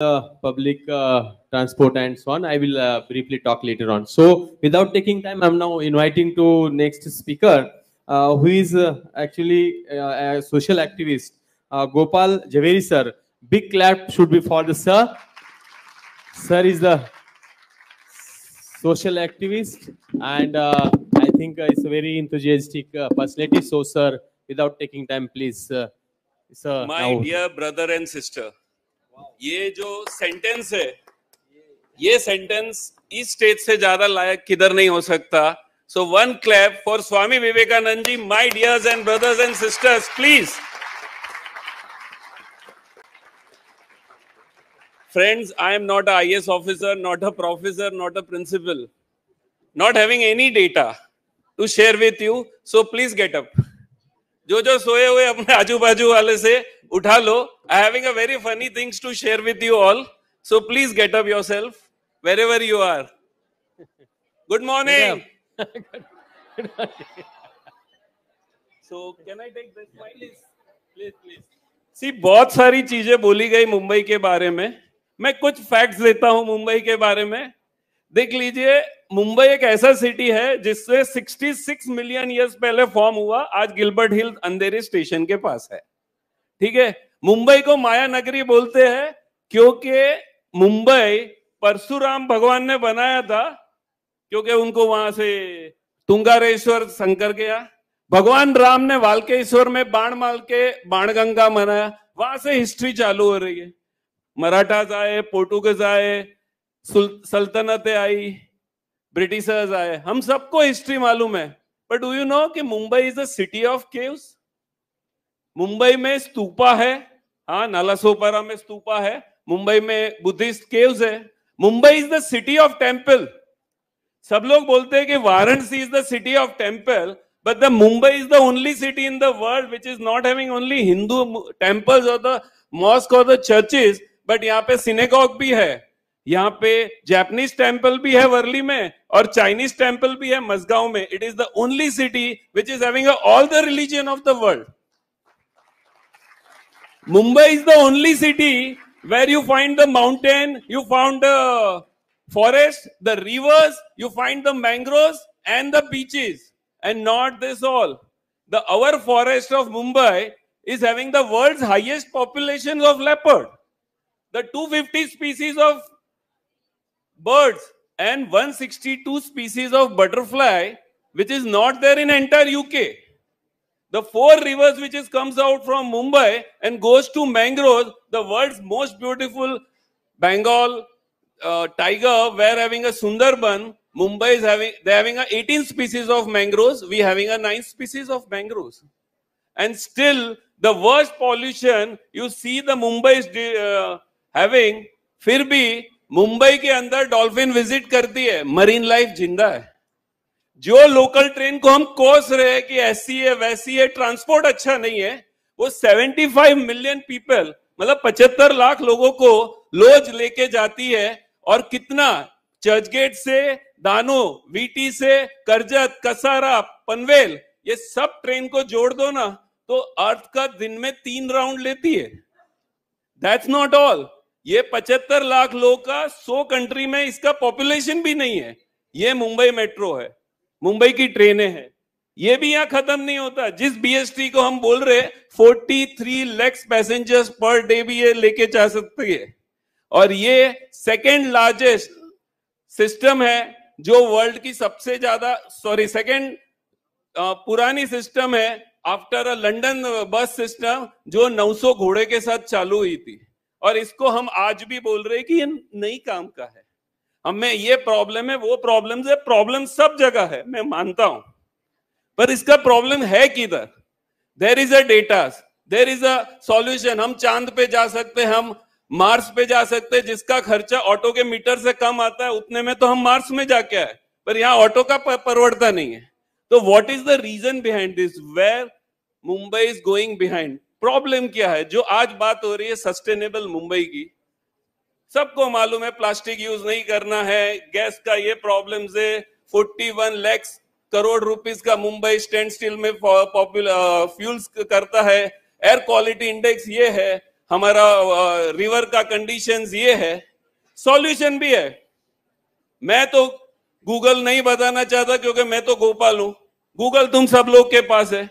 the public uh, transport and so on. I will uh, briefly talk later on. So without taking time, I'm now inviting to next speaker, uh, who is uh, actually uh, a social activist, uh, Gopal Javeri sir. Big clap should be for the sir. sir is the social activist and I think it's a very enthusiastic personality. So sir, without taking time, please. sir, My now. dear brother and sister. ये जो sentence है ये sentence इस stage से ज्यादा लायक किधर नहीं हो सकता so one clap for Swami Vivekananda ji my dears and brothers and sisters please friends I am not a IAS officer not a professor not a principal not having any data to share with you so please get up जो जो सोए हुए अपने आजू बाजू वाले से उठा लो I having a very funny things to share with you all so please get up yourself wherever you are good morning so can I take please please see बहुत सारी चीजें बोली गई मुंबई के बारे में मैं कुछ फैक्ट्स देता हूं मुंबई के बारे में देख लीजिए मुंबई एक ऐसा सिटी है जिससे 66 मिलियन ईयर्स पहले फॉर्म हुआ आज गिलबर्ट हिल अंधेरी स्टेशन के पास है ठीक है मुंबई को माया नगरी बोलते हैं क्योंकि मुंबई परशुराम भगवान ने बनाया था क्योंकि उनको वहां से तुंगारेश्वर शंकर गया भगवान राम ने वाल्केश्वर में बाण माल के बाण गंगा मनाया वहां से हिस्ट्री चालू हो रही है मराठाज आए पोर्टुगज आए सल्तनतें आई ब्रिटिशर्स आए हम सबको हिस्ट्री मालूम है बट डू यू नो कि Mumbai is a city of caves Mumbai में स्तूपा है हाँ नालासोपारा में स्तूपा है मुंबई में बुद्धिस्ट केव्स है Mumbai is the city of temple सब लोग बोलते हैं कि Varanasi is the city of temple but the Mumbai is the only city in the world which is not having only Hindu temples और द मॉस्क और द चर्चेज बट यहाँ पे सिनेगॉग भी है यहाँ पे जैपनीज टेम्पल भी है वर्ली में और चाइनीज टेम्पल भी है मजगांव में it is the only city which is having all the religion of the world Mumbai is the only city where you find the mountain you found the forest the rivers you find the mangrove and the beaches and not this all the our forest of mumbai is having the world's highest populations of leopard the 250 species of birds and 162 species of butterfly which is not there in entire UK. The four rivers which is comes out from Mumbai and goes to mangroves, the world's most beautiful Bengal uh, tiger, we're having a Sundarban. Mumbai is having, they're having a 18 species of mangroves. we having a 9 species of mangroves. And still, the worst pollution you see the Mumbai is uh, having, Firbi, Mumbai के अंदर dolphin visit करती है marine life जिंदा है जो local train को हम कोस रहे हैं कि ऐसी है वैसी है ट्रांसपोर्ट अच्छा नहीं है वो 75 मिलियन पीपल मतलब 75 लाख लोगों को लोज लेके जाती है और कितना चर्चगेट से दानो वीटी से करजत कसारा पनवेल ये सब ट्रेन को जोड़ दो ना तो अर्थ का दिन में तीन राउंड लेती है दैट्स नॉट ऑल ये पचहत्तर लाख लोग का सो कंट्री में इसका पॉपुलेशन भी नहीं है ये मुंबई मेट्रो है मुंबई की ट्रेनें हैं ये भी यहाँ खत्म नहीं होता जिस बीएसटी को हम बोल रहे forty three lakhs passengers per day भी ये लेके जा सकते है और ये सेकेंड लार्जेस्ट सिस्टम है जो वर्ल्ड की सबसे ज्यादा सॉरी सेकेंड पुरानी सिस्टम है after a London bus system जो 900 घोड़े के साथ चालू हुई थी और इसको हम आज भी बोल रहे हैं कि ये नहीं काम का है हमें ये प्रॉब्लम है वो प्रॉब्लम है प्रॉब्लम सब जगह है मैं मानता हूं पर इसका प्रॉब्लम है किधर there is a data there is a solution हम चांद पे जा सकते हैं हम मार्स पे जा सकते हैं जिसका खर्चा ऑटो के मीटर से कम आता है उतने में तो हम मार्स में जाके आए पर यहाँ ऑटो का परवड़ता नहीं है तो what is the reason behind this where Mumbai is going behind problem क्या है जो आज बात हो रही है सस्टेनेबल मुंबई की सबको मालूम है प्लास्टिक यूज नहीं करना है गैस का ये प्रॉब्लम से 41 लैक्स करोड़ रुपीस का मुंबई स्टैंड स्टील में फ्यूल्स करता है एयर क्वालिटी इंडेक्स ये है हमारा रिवर का कंडीशन ये है सॉल्यूशन भी है मैं तो गूगल नहीं बताना चाहता क्योंकि मैं तो गोपाल हूं गूगल तुम सब लोग के पास है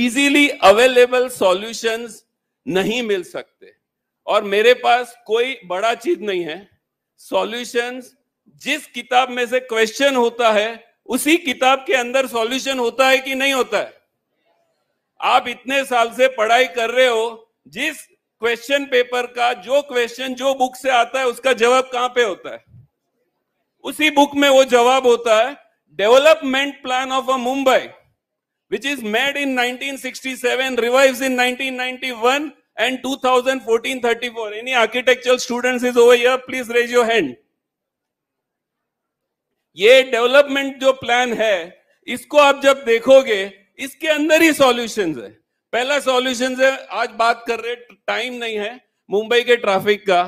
इजीली अवेलेबल सॉल्यूशंस नहीं मिल सकते और मेरे पास कोई बड़ा चीज नहीं है सॉल्यूशंस जिस किताब में से क्वेश्चन होता है उसी किताब के अंदर सॉल्यूशन होता है कि नहीं होता है आप इतने साल से पढ़ाई कर रहे हो जिस क्वेश्चन पेपर का जो क्वेश्चन जो बुक से आता है उसका जवाब कहां पे होता है उसी बुक में वो जवाब होता है development plan of a Mumbai which is made in 1967, revives in 1991 and 2014-34. Any architectural students is over here, please raise your hand. ये डेवलपमेंट जो प्लान है इसको आप जब देखोगे इसके अंदर ही सॉल्यूशंस है पहला सॉल्यूशंस है आज बात कर रहे टाइम नहीं है मुंबई के ट्रैफिक का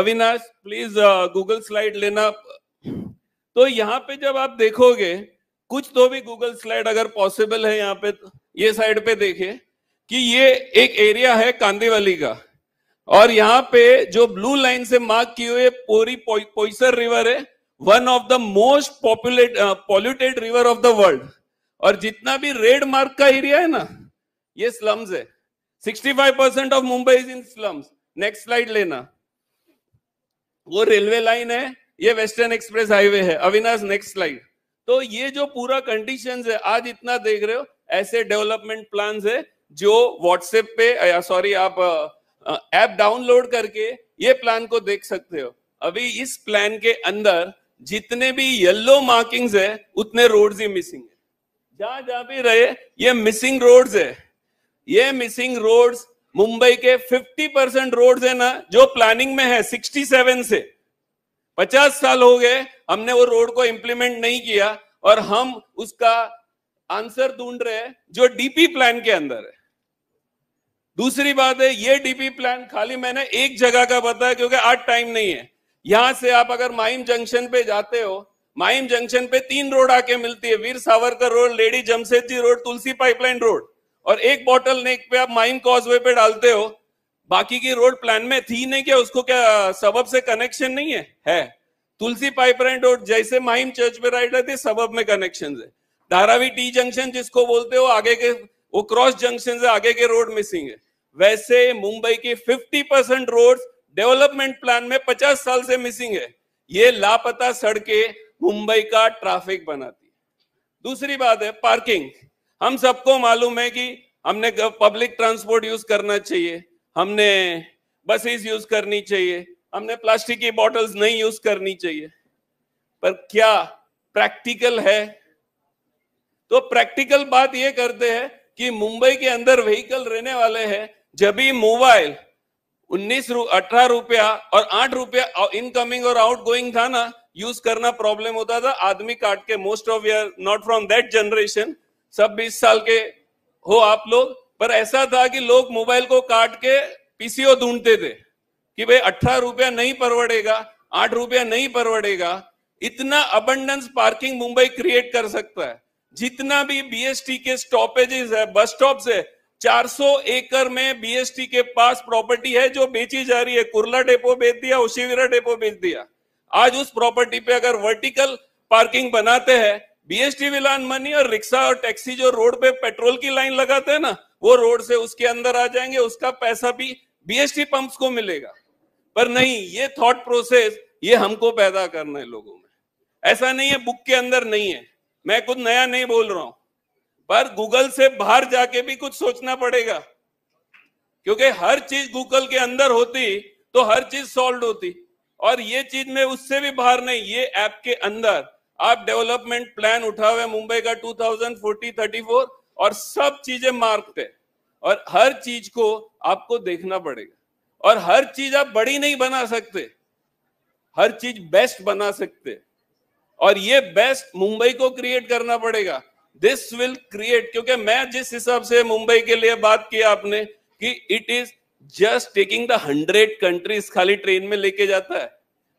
अविनाश प्लीज गूगल स्लाइड लेना तो यहाँ पे जब आप देखोगे कुछ तो भी गूगल स्लाइड अगर पॉसिबल है यहाँ पे तो, ये साइड पे देखिए कि ये एक एरिया है कांदीवली का और यहाँ पे जो ब्लू लाइन से मार्क की हुई पूरी पोइसर रिवर है one of the most populate polluted river of the world और जितना भी रेड मार्क का एरिया है ना ये स्लम्स है 65 percent of Mumbai is in slums next slide लेना वो रेलवे लाइन है ये वेस्टर्न एक्सप्रेस हाईवे है अविनाश नेक्स्ट स्लाइड तो ये जो पूरा कंडीशन है आज इतना देख रहे हो ऐसे डेवलपमेंट प्लान है जो व्हाट्सएप पे सॉरी आप ऐप डाउनलोड करके ये प्लान को देख सकते हो अभी इस प्लान के अंदर जितने भी येलो मार्किंग्स है उतने रोड्स ही मिसिंग है जहां जहां भी रहे ये मिसिंग रोड्स है ये मिसिंग रोड्स मुंबई के 50 परसेंट रोड है ना जो प्लानिंग में है 67 से पचास साल हो गए हमने वो रोड को इम्प्लीमेंट नहीं किया और हम उसका आंसर ढूंढ रहे हैं जो डीपी प्लान के अंदर है दूसरी बात है ये डीपी प्लान खाली मैंने एक जगह का बताया क्योंकि आज टाइम नहीं है यहां से आप अगर माइम जंक्शन पे जाते हो माइम जंक्शन पे तीन रोड आके मिलती है Veer Savarkar road lady Jamshed ji road Tulsi pipeline road और एक बॉटल नेक पे आप माइम कॉजवे पे डालते हो बाकी की रोड प्लान में थी नहीं क्या उसको क्या सबब से कनेक्शन नहीं है है तुलसी पाइपलाइन रोड जैसे माहिम चर्च पे राइट रहती सबब में कनेक्शन है धारावी टी जंक्शन जिसको बोलते हो आगे के वो क्रॉस जंक्शन से आगे के रोड मिसिंग है वैसे मुंबई की 50 परसेंट रोड डेवलपमेंट प्लान में 50 साल से मिसिंग है ये लापता सड़कें मुंबई का ट्रैफिक बनाती दूसरी बात है पार्किंग हम सबको मालूम है कि हमने पब्लिक ट्रांसपोर्ट यूज करना चाहिए हमने बसेस यूज करनी चाहिए हमने प्लास्टिक की बॉटल्स नहीं यूज करनी चाहिए पर क्या प्रैक्टिकल है तो प्रैक्टिकल बात यह करते हैं कि मुंबई के अंदर व्हीकल रहने वाले हैं जब ही मोबाइल उन्नीस रु, अठारह रुपया और आठ रुपया इनकमिंग और आउट गोइंग था ना यूज करना प्रॉब्लम होता था आदमी काट के most of you're not from that generation सब बीस साल के हो आप लोग पर ऐसा था कि लोग मोबाइल को काट के पीसीओ ढूंढते थे कि भाई अठारह रुपया नहीं परवड़ेगा आठ रुपया नहीं परवड़ेगा इतना अबंडेंस पार्किंग मुंबई क्रिएट कर सकता है जितना भी बीएसटी के स्टॉपेजेस है बस स्टॉप से 400 एकड़ में बीएसटी के पास प्रॉपर्टी है जो बेची जा रही है कुरला डेपो बेच दिया उशीविरा डेपो बेच दिया आज उस प्रॉपर्टी पे अगर वर्टिकल पार्किंग बनाते हैं बीएसटी विलान मनी और रिक्शा और टैक्सी जो रोड पे पेट्रोल की लाइन लगाते हैं ना वो रोड से उसके अंदर आ जाएंगे उसका पैसा भी बीएसटी पंप्स को मिलेगा पर नहीं ये थॉट प्रोसेस ये हमको पैदा करना है लोगों में ऐसा नहीं है बुक के अंदर नहीं है मैं कुछ नया नहीं बोल रहा हूं पर गूगल से बाहर जाके भी कुछ सोचना पड़ेगा क्योंकि हर चीज गूगल के अंदर होती तो हर चीज सॉल्व होती और ये चीज में उससे भी बाहर नहीं ये ऐप के अंदर आप डेवलपमेंट प्लान उठा हुआ मुंबई का 2040 34 और सब चीजें मार्क्ड है और हर चीज को आपको देखना पड़ेगा और हर चीज आप बड़ी नहीं बना सकते हर चीज बेस्ट बना सकते और ये बेस्ट मुंबई को क्रिएट करना पड़ेगा दिस विल क्रिएट क्योंकि मैं जिस हिसाब से मुंबई के लिए बात किया आपने कि it is just taking the hundred countries खाली ट्रेन में लेके जाता है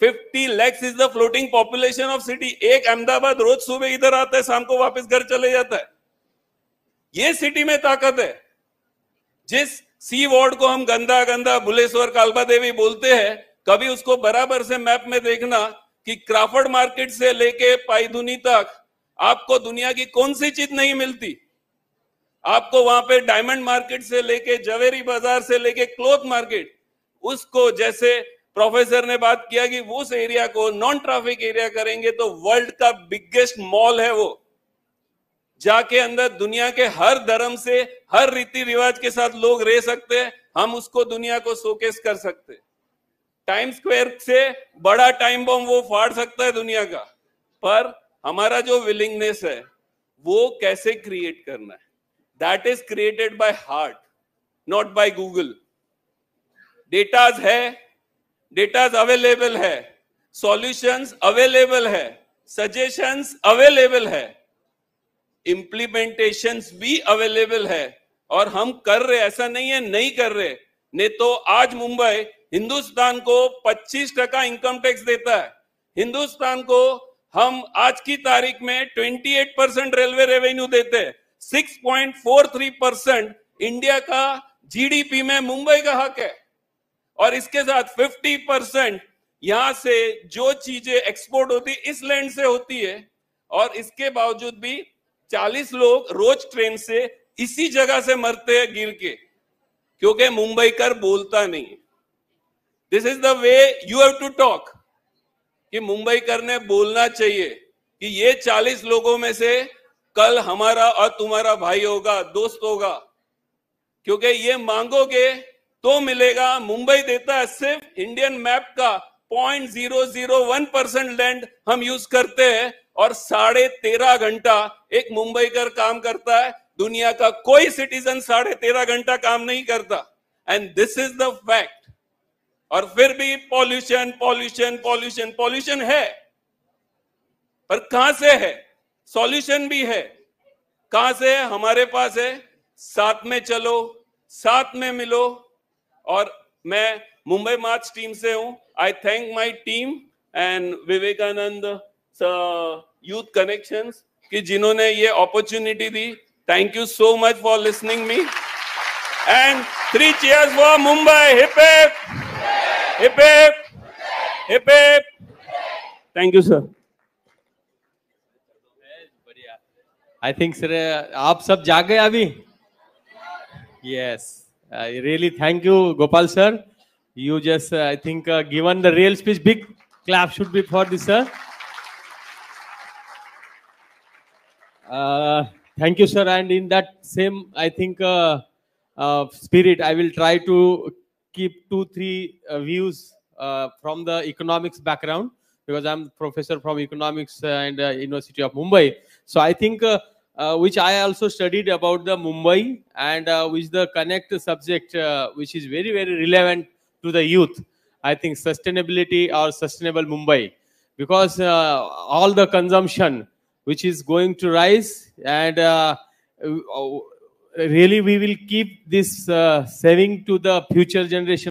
fifty lakhs is the floating population of city एक अहमदाबाद रोज सुबह इधर आता है शाम को वापस घर चले जाता है ये सिटी में ताकत है जिस सी वार्ड को हम गंदा गंदा भुलेश्वर कालबा देवी बोलते हैं कभी उसको बराबर से मैप में देखना कि क्राफर्ड मार्केट से लेके पाईधुनी तक आपको दुनिया की कौन सी चीज नहीं मिलती आपको वहां पे डायमंड मार्केट से लेके जवेरी बाजार से लेके क्लोथ मार्केट उसको जैसे प्रोफेसर ने बात किया कि उस एरिया को नॉन ट्रैफिक एरिया करेंगे तो वर्ल्ड का बिगेस्ट मॉल है वो जाके अंदर दुनिया के हर धर्म से हर रीति रिवाज के साथ लोग रह सकते हैं हम उसको दुनिया को शोकेस कर सकते टाइम स्क्वायर से बड़ा टाइम बम वो फाड़ सकता है दुनिया का पर हमारा जो विलिंगनेस है वो कैसे क्रिएट करना है that is created by heart not by Google datas है डेटाज अवेलेबल है सॉल्यूशंस अवेलेबल है सजेशंस अवेलेबल है इम्प्लीमेंटेशन भी अवेलेबल है और हम कर रहे ऐसा नहीं है नहीं कर रहे नहीं तो आज मुंबई हिंदुस्तान को 25 टका इनकम टैक्स देता है हिंदुस्तान को हम आज की तारीख में 28 परसेंट रेलवे रेवेन्यू देते हैं 6.43 परसेंट इंडिया का जीडीपी में मुंबई का हक है और इसके साथ 50 परसेंट यहां से जो चीजें एक्सपोर्ट होती इस लैंड से होती है और इसके बावजूद भी 40 लोग रोज ट्रेन से इसी जगह से मरते हैं गिर के क्योंकि मुंबई कर बोलता नहीं this is the way you have to talk कि मुंबई कर ने बोलना चाहिए कि ये 40 लोगों में से कल हमारा और तुम्हारा भाई होगा दोस्त होगा क्योंकि ये मांगोगे तो मिलेगा मुंबई देता है सिर्फ इंडियन मैप का point zero zero one percent land हम यूज करते हैं और साढ़े तेरह घंटा एक मुंबई कर काम करता है दुनिया का कोई सिटीजन साढ़े तेरह घंटा काम नहीं करता and this is the fact और फिर भी पॉल्यूशन पॉल्यूशन पॉल्यूशन पॉल्यूशन है पर कहां से है सॉल्यूशन भी है कहां से है हमारे पास है साथ में चलो साथ में मिलो और मैं मुंबई मार्च टीम से हूं I thank my team and Vivekananda youth connection कि जिन्होंने ये अपॉर्चुनिटी दी thank you so much for listening me and three cheers for Mumbai hip hip hip hip thank you sir I think sir आप सब जाग गए अभी yes yes. I really thank you, Gopal sir. You just, uh, I think, uh, given the real speech, big clap should be for this, sir. Uh, thank you, sir. And in that same, I think, uh, uh, spirit, I will try to keep two, three uh, views from the economics background because I'm professor from economics and University of Mumbai. So I think uh, which I also studied about the Mumbai and uh, which the connect subject, uh, which is very very relevant to the youth. I think sustainability or sustainable Mumbai, because all the consumption which is going to rise and really we will keep this uh, saving to the future generation